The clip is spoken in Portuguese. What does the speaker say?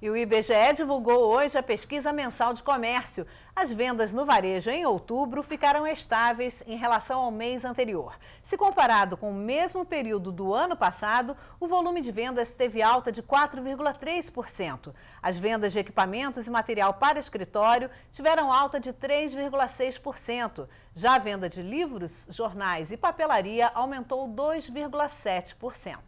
E o IBGE divulgou hoje a pesquisa mensal de comércio. As vendas no varejo em outubro ficaram estáveis em relação ao mês anterior. Se comparado com o mesmo período do ano passado, o volume de vendas teve alta de 4,3%. As vendas de equipamentos e material para escritório tiveram alta de 3,6%. Já a venda de livros, jornais e papelaria aumentou 2,7%.